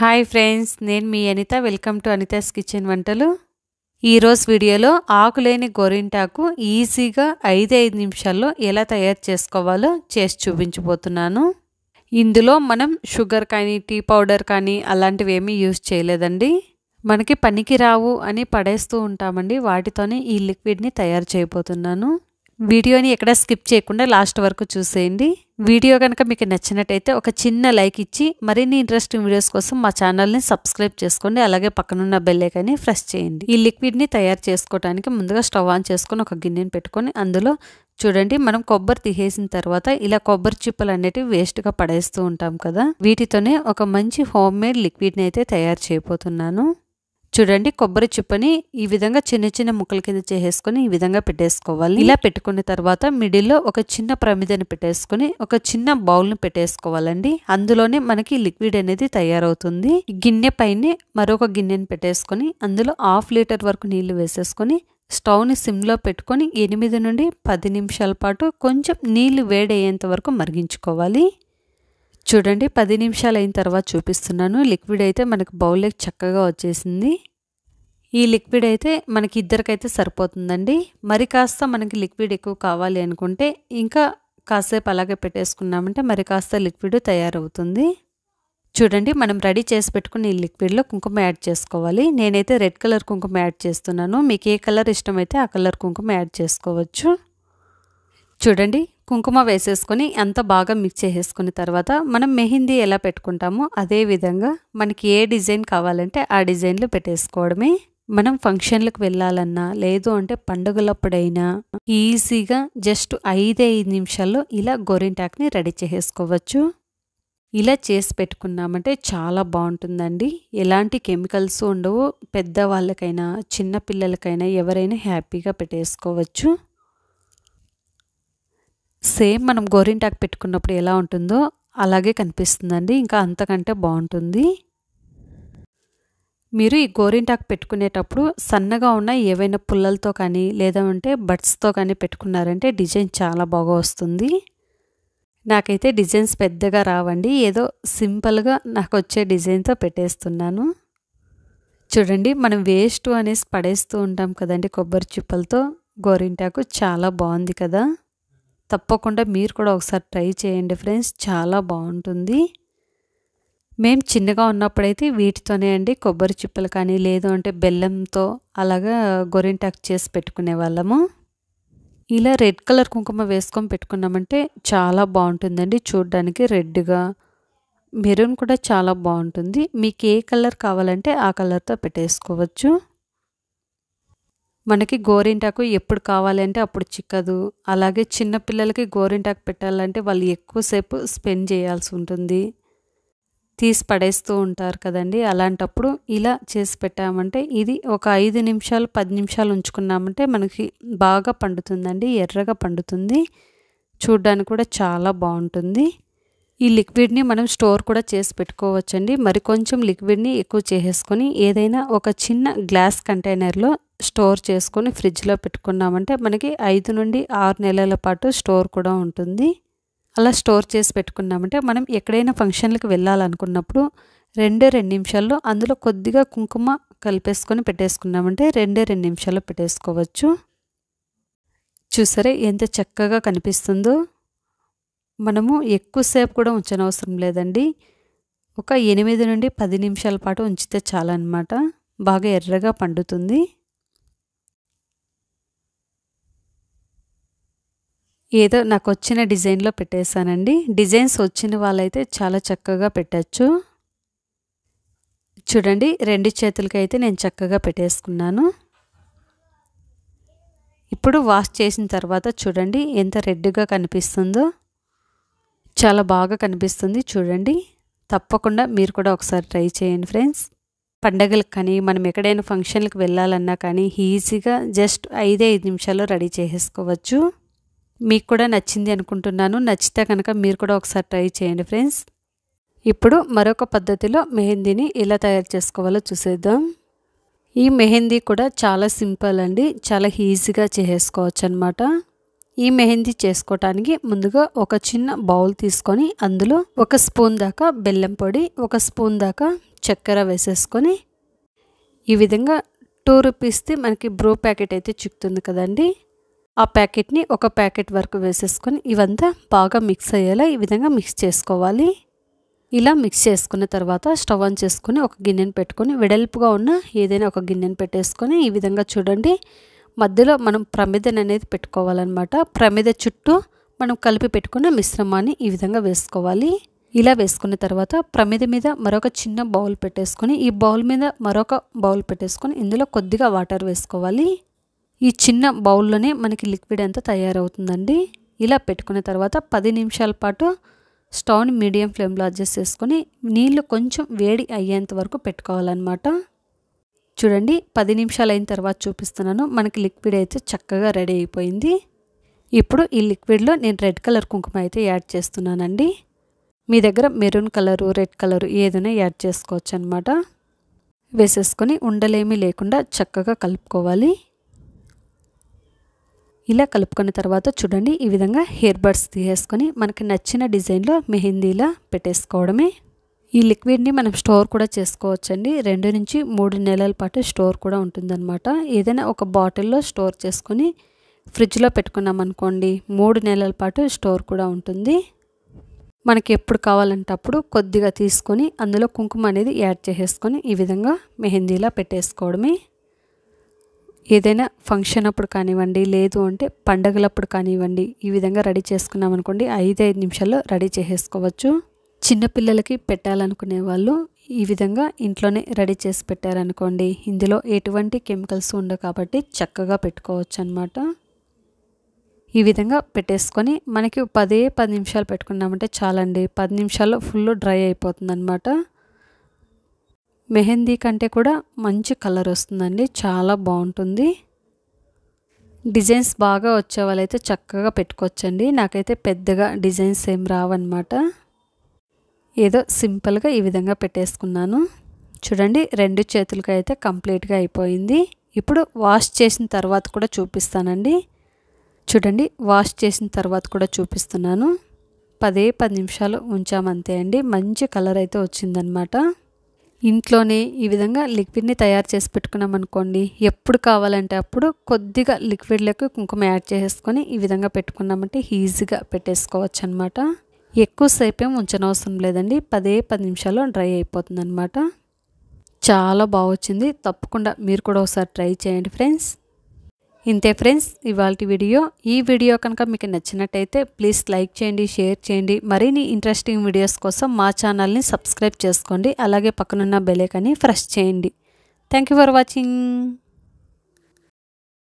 hi friends నేను మీ Anitha welcome to Anitha's kitchen వంటలు ఈరోజు వీడియోలో ఆకులేని గోరింటాకు ఈజీగా ఐదు ఐదు నిమిషాల్లో ఎలా తయారు చేసుకోవాలో చేసి చూపించబోతున్నాను ఇందులో మనం షుగర్ కానీ టీ పౌడర్ కానీ అలాంటివి ఏమీ యూజ్ చేయలేదండి మనకి పనికి రావు అని పడేస్తూ ఉంటామండి వాటితోనే ఈ లిక్విడ్ని తయారు చేయబోతున్నాను వీడియోని ఎక్కడ స్కిప్ చేయకుండా లాస్ట్ వరకు చూసేయండి వీడియో కనుక మీకు నచ్చినట్టయితే ఒక చిన్న లైక్ ఇచ్చి మరిన్ని ఇంట్రెస్టింగ్ వీడియోస్ కోసం మా ఛానల్ని సబ్స్క్రైబ్ చేసుకోండి అలాగే పక్కనున్న బెల్లైకాన్ని ఫ్రెష్ చేయండి ఈ లిక్విడ్ని తయారు చేసుకోవడానికి ముందుగా స్టవ్ ఆన్ చేసుకొని ఒక గిన్నెని పెట్టుకొని అందులో చూడండి మనం కొబ్బరి తీసేసిన తర్వాత ఇలా కొబ్బరి చిప్పలు అనేటివి వేస్ట్గా పడేస్తూ ఉంటాం కదా వీటితోనే ఒక మంచి హోమ్ మేడ్ లిక్విడ్ని అయితే తయారు చేయబోతున్నాను చూడండి కొబ్బరి చిప్పని ఈ విధంగా చిన్న చిన్న ముక్కల కింద చేసేసుకొని ఈ విధంగా పెట్టేసుకోవాలి ఇలా పెట్టుకున్న తర్వాత మిడిల్లో ఒక చిన్న ప్రమిదను పెట్టేసుకొని ఒక చిన్న బౌల్ను పెట్టేసుకోవాలండి అందులోనే మనకి లిక్విడ్ అనేది తయారవుతుంది గిన్నె పైన మరొక గిన్నెను పెట్టేసుకొని అందులో హాఫ్ లీటర్ వరకు నీళ్లు వేసేసుకొని స్టవ్ని సిమ్లో పెట్టుకొని ఎనిమిది నుండి పది నిమిషాల పాటు కొంచెం నీళ్లు వేడయ్యేంత వరకు మరిగించుకోవాలి చూడండి పది నిమిషాలు అయిన తర్వాత చూపిస్తున్నాను లిక్విడ్ అయితే మనకు బౌల్లోకి చక్కగా వచ్చేసింది ఈ లిక్విడ్ అయితే మనకి ఇద్దరికైతే సరిపోతుందండి మరి కాస్త మనకి లిక్విడ్ ఎక్కువ కావాలి అనుకుంటే ఇంకా కాసేపు అలాగే పెట్టేసుకున్నామంటే మరి కాస్త లిక్విడ్ తయారవుతుంది చూడండి మనం రెడీ చేసి పెట్టుకుని ఈ లిక్విడ్లో కుంకుమ యాడ్ చేసుకోవాలి నేనైతే రెడ్ కలర్ కుంకుమ యాడ్ చేస్తున్నాను మీకు ఏ కలర్ ఇష్టమైతే ఆ కలర్ కుంకుమ యాడ్ చేసుకోవచ్చు చూడండి కుంకుమ వేసేసుకొని అంత బాగా మిక్స్ చేసేసుకున్న తర్వాత మనం మెహిందీ ఎలా పెట్టుకుంటామో అదే విధంగా మనకి ఏ డిజైన్ కావాలంటే ఆ డిజైన్లో పెట్టేసుకోవడమే మనం ఫంక్షన్లకు వెళ్ళాలన్నా లేదు అంటే పండుగలప్పుడైనా ఈజీగా జస్ట్ ఐదే ఐదు నిమిషాల్లో ఇలా గోరింటాక్ని రెడీ చేసేసుకోవచ్చు ఇలా చేసి పెట్టుకున్నామంటే చాలా బాగుంటుందండి ఎలాంటి కెమికల్స్ ఉండవు పెద్దవాళ్ళకైనా చిన్న పిల్లలకైనా ఎవరైనా హ్యాపీగా పెట్టేసుకోవచ్చు సేమ్ మనం గోరింటాకు పెట్టుకున్నప్పుడు ఎలా ఉంటుందో అలాగే కనిపిస్తుందండి ఇంకా అంతకంటే బాగుంటుంది మీరు ఈ గోరింటాకు పెట్టుకునేటప్పుడు సన్నగా ఉన్న ఏవైనా పుల్లలతో కానీ లేదా ఉంటే బట్స్తో కానీ పెట్టుకున్నారంటే డిజైన్ చాలా బాగా వస్తుంది నాకైతే డిజైన్స్ పెద్దగా రావండి ఏదో సింపుల్గా నాకు వచ్చే డిజైన్తో పెట్టేస్తున్నాను చూడండి మనం వేస్ట్ అనేసి పడేస్తూ ఉంటాం కదండి కొబ్బరి చిప్పలతో గోరింటాకు చాలా బాగుంది కదా తప్పకుండా మీరు కూడా ఒకసారి ట్రై చేయండి ఫ్రెండ్స్ చాలా బాగుంటుంది మేము చిన్నగా ఉన్నప్పుడైతే వీటితోనే అండి కొబ్బరి చిప్పలు కానీ లేదు అంటే బెల్లంతో అలాగా గొరింటాకు చేసి పెట్టుకునే వాళ్ళము ఇలా రెడ్ కలర్ కుంకుమ వేసుకొని పెట్టుకున్నామంటే చాలా బాగుంటుందండి చూడడానికి రెడ్గా మెరూన్ కూడా చాలా బాగుంటుంది మీకు ఏ కలర్ కావాలంటే ఆ కలర్తో పెట్టేసుకోవచ్చు మనకి గోరింటాకు ఎప్పుడు కావాలంటే అప్పుడు చిక్కదు అలాగే చిన్నపిల్లలకి గోరింటాకు పెట్టాలంటే వాళ్ళు ఎక్కువసేపు స్పెండ్ చేయాల్సి ఉంటుంది తీసి పడేస్తూ ఉంటారు కదండి అలాంటప్పుడు ఇలా చేసి పెట్టామంటే ఇది ఒక ఐదు నిమిషాలు పది నిమిషాలు ఉంచుకున్నామంటే మనకి బాగా పండుతుందండి ఎర్రగా పండుతుంది చూడ్డానికి కూడా చాలా బాగుంటుంది ఈ లిక్విడ్ని మనం స్టోర్ కూడా చేసి పెట్టుకోవచ్చండి మరి కొంచెం లిక్విడ్ని ఎక్కువ చేసేసుకొని ఏదైనా ఒక చిన్న గ్లాస్ కంటైనర్లో స్టోర్ చేసుకొని ఫ్రిడ్జ్లో పెట్టుకున్నామంటే మనకి ఐదు నుండి ఆరు నెలల పాటు స్టోర్ కూడా ఉంటుంది అలా స్టోర్ చేసి పెట్టుకున్నామంటే మనం ఎక్కడైనా ఫంక్షన్లకు వెళ్ళాలనుకున్నప్పుడు రెండే రెండు నిమిషాల్లో అందులో కొద్దిగా కుంకుమ కలిపేసుకొని పెట్టేసుకున్నామంటే రెండే రెండు నిమిషాల్లో పెట్టేసుకోవచ్చు చూసారే ఎంత చక్కగా కనిపిస్తుందో మనము ఎక్కువసేపు కూడా ఉంచనవసరం లేదండి ఒక ఎనిమిది నుండి పది నిమిషాల పాటు ఉంచితే చాలన్నమాట బాగా ఎర్రగా పండుతుంది ఏదో నాకు వచ్చిన డిజైన్లో పెట్టేశానండి డిజైన్స్ వచ్చిన వాళ్ళైతే చాలా చక్కగా పెట్టచ్చు చూడండి రెండు చేతులకైతే నేను చక్కగా పెట్టేసుకున్నాను ఇప్పుడు వాష్ చేసిన తర్వాత చూడండి ఎంత రెడ్గా కనిపిస్తుందో చాలా బాగా కనిపిస్తుంది చూడండి తప్పకుండా మీరు కూడా ఒకసారి ట్రై చేయండి ఫ్రెండ్స్ పండగలకు కానీ మనం ఎక్కడైనా ఫంక్షన్లకు వెళ్ళాలన్నా కానీ ఈజీగా జస్ట్ ఐదే ఐదు నిమిషాల్లో రెడీ చేసేసుకోవచ్చు మీకు కూడా నచ్చింది అనుకుంటున్నాను నచ్చితే కనుక మీరు కూడా ఒకసారి ట్రై చేయండి ఫ్రెండ్స్ ఇప్పుడు మరొక పద్ధతిలో మెహందీని ఎలా తయారు చేసుకోవాలో చూసేద్దాం ఈ మెహందీ కూడా చాలా సింపుల్ అండి చాలా ఈజీగా చేసుకోవచ్చు అనమాట ఈ మెహందీ చేసుకోవటానికి ముందుగా ఒక చిన్న బౌల్ తీసుకొని అందులో ఒక స్పూన్ దాకా బెల్లం పొడి ఒక స్పూన్ దాకా చక్కెర వేసేసుకొని ఈ విధంగా టూ రూపీస్ది మనకి బ్రూ ప్యాకెట్ అయితే చిక్కుతుంది కదండీ ఆ ప్యాకెట్ని ఒక ప్యాకెట్ వరకు వేసేసుకొని ఇవంతా బాగా మిక్స్ అయ్యేలా ఈ విధంగా మిక్స్ చేసుకోవాలి ఇలా మిక్స్ చేసుకున్న తర్వాత స్టవ్ ఆన్ చేసుకుని ఒక గిన్నెను పెట్టుకొని వెడల్పుగా ఉన్న ఏదైనా ఒక గిన్నెను పెట్టేసుకొని ఈ విధంగా చూడండి మధ్యలో మనం ప్రమిదని అనేది పెట్టుకోవాలన్నమాట ప్రమిద చుట్టూ మనం కలిపి పెట్టుకున్న మిశ్రమాన్ని ఈ విధంగా వేసుకోవాలి ఇలా వేసుకున్న తర్వాత ప్రమిద మీద మరొక చిన్న బౌల్ పెట్టేసుకొని ఈ బౌల్ మీద మరొక బౌల్ పెట్టేసుకొని ఇందులో కొద్దిగా వాటర్ వేసుకోవాలి ఈ చిన్న బౌల్లోనే మనకి లిక్విడ్ అంతా తయారవుతుందండి ఇలా పెట్టుకున్న తర్వాత పది నిమిషాల పాటు స్టవ్ని మీడియం ఫ్లేమ్లో అడ్జస్ట్ చేసుకొని నీళ్ళు కొంచెం వేడి అయ్యేంత వరకు పెట్టుకోవాలన్నమాట చూడండి పది నిమిషాలు అయిన తర్వాత చూపిస్తున్నాను మనకి లిక్విడ్ అయితే చక్కగా రెడీ అయిపోయింది ఇప్పుడు ఈ లిక్విడ్లో నేను రెడ్ కలర్ కుంకుమ అయితే యాడ్ చేస్తున్నానండి మీ దగ్గర మెరూన్ కలరు రెడ్ కలరు ఏదైనా యాడ్ చేసుకోవచ్చు అనమాట వేసేసుకొని ఉండలేమీ లేకుండా చక్కగా కలుపుకోవాలి ఇలా కలుపుకున్న తర్వాత చూడండి ఈ విధంగా హెయిర్ బడ్స్ తీసేసుకొని మనకి నచ్చిన డిజైన్లో మెహందీలా పెట్టేసుకోవడమే ఈ లిక్విడ్ని మనం స్టోర్ కూడా చేసుకోవచ్చండి రెండు నుంచి మూడు నెలల పాటు స్టోర్ కూడా ఉంటుందన్నమాట ఏదైనా ఒక బాటిల్లో స్టోర్ చేసుకొని ఫ్రిడ్జ్లో పెట్టుకున్నాం అనుకోండి మూడు నెలల పాటు స్టోర్ కూడా ఉంటుంది మనకి ఎప్పుడు కావాలంటే అప్పుడు కొద్దిగా తీసుకొని అందులో కుంకుమ అనేది యాడ్ చేసేసుకొని ఈ విధంగా మెహందీలా పెట్టేసుకోవడమే ఏదైనా ఫంక్షన్ అప్పుడు కానివ్వండి లేదు అంటే పండగలప్పుడు కానివ్వండి ఈ విధంగా రెడీ చేసుకున్నాం అనుకోండి ఐదైదు నిమిషాల్లో రెడీ చేసేసుకోవచ్చు చిన్నపిల్లలకి పెట్టాలనుకునే వాళ్ళు ఈ విధంగా ఇంట్లోనే రెడీ చేసి పెట్టారనుకోండి ఇందులో ఎటువంటి కెమికల్స్ ఉండవు కాబట్టి చక్కగా పెట్టుకోవచ్చు అనమాట ఈ విధంగా పెట్టేసుకొని మనకి పదే పది నిమిషాలు పెట్టుకున్నామంటే చాలండి పది నిమిషాల్లో ఫుల్ డ్రై అయిపోతుంది అనమాట మెహందీ కంటే కూడా మంచి కలర్ వస్తుందండి చాలా బాగుంటుంది డిజైన్స్ బాగా వచ్చే వాళ్ళైతే చక్కగా పెట్టుకోవచ్చండి నాకైతే పెద్దగా డిజైన్స్ ఏం రావన్నమాట ఏదో సింపుల్గా ఈ విధంగా పెట్టేసుకున్నాను చూడండి రెండు చేతులకి అయితే కంప్లీట్గా అయిపోయింది ఇప్పుడు వాష్ చేసిన తర్వాత కూడా చూపిస్తానండి చూడండి వాష్ చేసిన తర్వాత కూడా చూపిస్తున్నాను పదే పది నిమిషాలు ఉంచామంతే అండి మంచి కలర్ అయితే వచ్చిందనమాట ఇంట్లోనే ఈ విధంగా లిక్విడ్ని తయారు చేసి పెట్టుకున్నాం అనుకోండి ఎప్పుడు కావాలంటే అప్పుడు కొద్దిగా లిక్విడ్లకు కుంకుమ యాడ్ చేసుకొని ఈ విధంగా పెట్టుకున్నామంటే ఈజీగా పెట్టేసుకోవచ్చు అనమాట ఎక్కువసేపేం ఉంచనవసరం లేదండి పదే పది నిమిషాల్లో డ్రై అయిపోతుంది అనమాట చాలా బాగా వచ్చింది తప్పకుండా మీరు కూడా ఒకసారి ట్రై చేయండి ఫ్రెండ్స్ ఇంతే ఫ్రెండ్స్ ఇవాళ వీడియో ఈ వీడియో కనుక మీకు నచ్చినట్టయితే ప్లీజ్ లైక్ చేయండి షేర్ చేయండి మరిన్ని ఇంట్రెస్టింగ్ వీడియోస్ కోసం మా ఛానల్ని సబ్స్క్రైబ్ చేసుకోండి అలాగే పక్కనున్న బెలేకని ఫ్రెష్ చేయండి థ్యాంక్ ఫర్ వాచింగ్